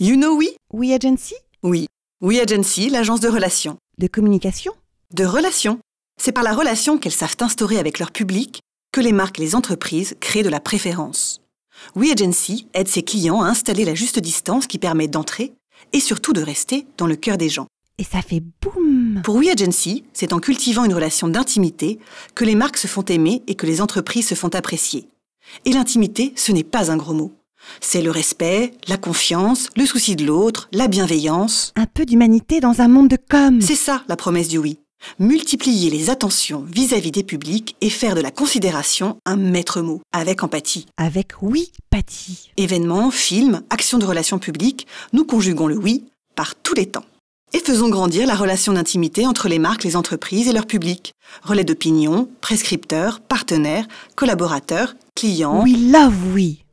You know We We Agency Oui. We Agency, l'agence de relations. De communication De relations. C'est par la relation qu'elles savent instaurer avec leur public que les marques et les entreprises créent de la préférence. We Agency aide ses clients à installer la juste distance qui permet d'entrer et surtout de rester dans le cœur des gens. Et ça fait boum Pour We Agency, c'est en cultivant une relation d'intimité que les marques se font aimer et que les entreprises se font apprécier. Et l'intimité, ce n'est pas un gros mot. C'est le respect, la confiance, le souci de l'autre, la bienveillance. Un peu d'humanité dans un monde de com. C'est ça la promesse du oui. Multiplier les attentions vis-à-vis des publics et faire de la considération un maître mot, avec empathie. Avec oui, pathie. Événements, films, actions de relations publiques, nous conjuguons le oui par tous les temps. Et faisons grandir la relation d'intimité entre les marques, les entreprises et leur public. Relais d'opinion, prescripteurs, partenaires, collaborateurs, clients. We love oui.